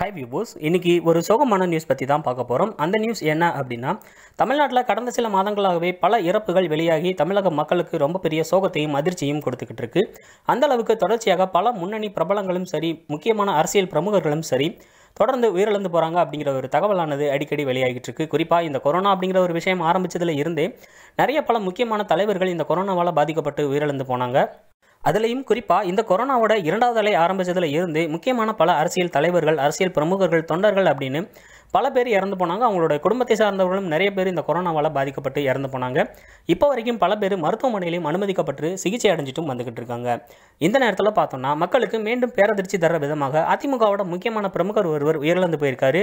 high viewers இன்றைக்கி ஒரு சோகமான நியூஸ் பற்றி தான் பார்க்க போகிறோம் அந்த நியூஸ் என்ன அப்படின்னா தமிழ்நாட்டில் கடந்த சில மாதங்களாகவே பல இறப்புகள் வெளியாகி தமிழக மக்களுக்கு ரொம்ப பெரிய சோகத்தையும் அதிர்ச்சியும் கொடுத்துக்கிட்டு இருக்கு அந்த அளவுக்கு தொடர்ச்சியாக பல முன்னணி பிரபலங்களும் சரி முக்கியமான அரசியல் பிரமுகர்களும் சரி தொடர்ந்து உயிரிழந்து போகிறாங்க அப்படிங்கிற ஒரு தகவலானது அடிக்கடி வெளியாகிட்டு இருக்கு குறிப்பாக இந்த கொரோனா அப்படிங்கிற ஒரு விஷயம் ஆரம்பித்ததில் இருந்தே நிறைய பல முக்கியமான தலைவர்கள் இந்த கொரோனாவால் பாதிக்கப்பட்டு உயிரிழந்து போனாங்க அதுலேயும் குறிப்பாக இந்த கொரோனாவோட இரண்டாவது அலை ஆரம்பித்ததில் இருந்து முக்கியமான பல அரசியல் தலைவர்கள் அரசியல் பிரமுகர்கள் தொண்டர்கள் அப்படின்னு பல பேர் இறந்து போனாங்க அவங்களோட குடும்பத்தை சார்ந்தவர்களும் நிறைய பேர் இந்த கொரோனாவால் பாதிக்கப்பட்டு இறந்து போனாங்க இப்போ வரைக்கும் பல பேர் மருத்துவமனையிலையும் அனுமதிக்கப்பட்டு சிகிச்சை அடைஞ்சிட்டும் வந்துக்கிட்டு இருக்காங்க இந்த நேரத்தில் பார்த்தோம்னா மக்களுக்கு மீண்டும் பேரதிர்ச்சி தர விதமாக அதிமுகவோட முக்கியமான பிரமுகர் ஒருவர் உயிரிழந்து போயிருக்காரு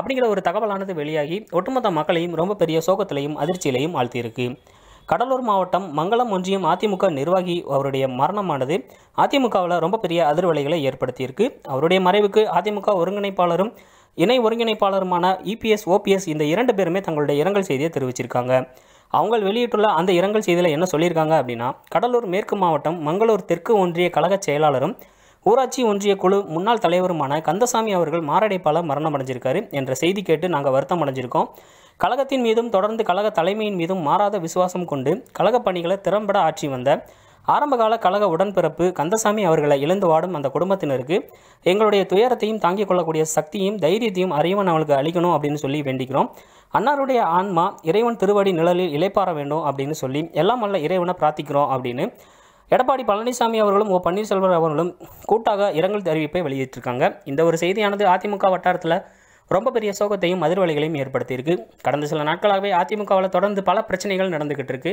அப்படிங்கிற ஒரு தகவலானது வெளியாகி ஒட்டுமொத்த மக்களையும் ரொம்ப பெரிய சோகத்திலையும் அதிர்ச்சியிலையும் ஆழ்த்தியிருக்கு கடலூர் மாவட்டம் மங்களம் ஒன்றியம் அதிமுக நிர்வாகி அவருடைய மரணமானது அதிமுகவில் ரொம்ப பெரிய அதிர்வலைகளை ஏற்படுத்தியிருக்கு அவருடைய மறைவுக்கு அதிமுக ஒருங்கிணைப்பாளரும் இணை ஒருங்கிணைப்பாளருமான இபிஎஸ் ஓபிஎஸ் இந்த இரண்டு பேருமே தங்களுடைய இரங்கல் செய்தியை தெரிவிச்சிருக்காங்க அவங்க வெளியிட்டுள்ள அந்த இரங்கல் செய்தியில் என்ன சொல்லியிருக்காங்க அப்படின்னா கடலூர் மேற்கு மாவட்டம் மங்களூர் தெற்கு ஒன்றிய கழக செயலாளரும் ஊராட்சி ஒன்றிய குழு முன்னாள் தலைவருமான கந்தசாமி அவர்கள் மாரடைப்பாளர் மரணம் அடைஞ்சிருக்காரு என்ற செய்தி கேட்டு நாங்கள் வருத்தம் அடைஞ்சிருக்கோம் கழகத்தின் மீதும் தொடர்ந்து கழக தலைமையின் மீதும் மாறாத விசுவாசம் கொண்டு கழக பணிகளை திறம்பட ஆற்றி வந்த ஆரம்பகால கழக உடன்பிறப்பு கந்தசாமி அவர்களை இழந்து வாடும் அந்த குடும்பத்தினருக்கு எங்களுடைய துயரத்தையும் தாங்கிக் கொள்ளக்கூடிய சக்தியையும் தைரியத்தையும் அறிவன் அவளுக்கு அளிக்கணும் அப்படின்னு சொல்லி வேண்டிக்கிறோம் அன்னாருடைய ஆன்மா இறைவன் திருவடி நிழலில் இலைப்பார வேண்டும் அப்படின்னு சொல்லி எல்லாம் அல்ல இறைவனை பிரார்த்திக்கிறோம் அப்படின்னு எடப்பாடி பழனிசாமி அவர்களும் ஓ பன்னீர்செல்வர் அவர்களும் கூட்டாக இரங்கல் தெரிவிப்பை வெளியிட்டிருக்காங்க இந்த ஒரு செய்தியானது அதிமுக வட்டாரத்தில் ரொம்ப பெரிய சோகத்தையும் அதிர்வலைகளையும் ஏற்படுத்தியிருக்கு கடந்த சில நாட்களாகவே அதிமுகவில் தொடர்ந்து பல பிரச்சனைகள் நடந்துக்கிட்டு இருக்கு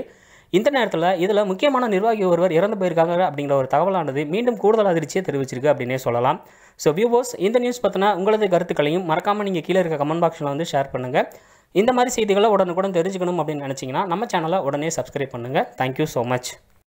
இந்த நேரத்தில் இதில் முக்கியமான நிர்வாகி ஒருவர் இறந்து போயிருக்காங்க அப்படிங்கிற ஒரு தகவலானது மீண்டும் கூடுதல் அதிர்ச்சியை தெரிவிச்சிருக்கு அப்படின்னே சொல்லலாம் ஸோ வியூவர்ஸ் இந்த நியூஸ் பற்றினா உங்களது கருத்துக்களையும் மறக்காமல் நீங்கள் கீழே இருக்க கமெண்ட் பாக்ஸில் வந்து ஷேர் பண்ணுங்கள் இந்த மாதிரி செய்திகளை உடனுக்குடன் தெரிஞ்சுக்கணும் அப்படின்னு நினச்சிங்கன்னா நம்ம சேனலை உடனே சப்ஸ்கிரைப் பண்ணுங்கள் தேங்க்யூ ஸோ மச்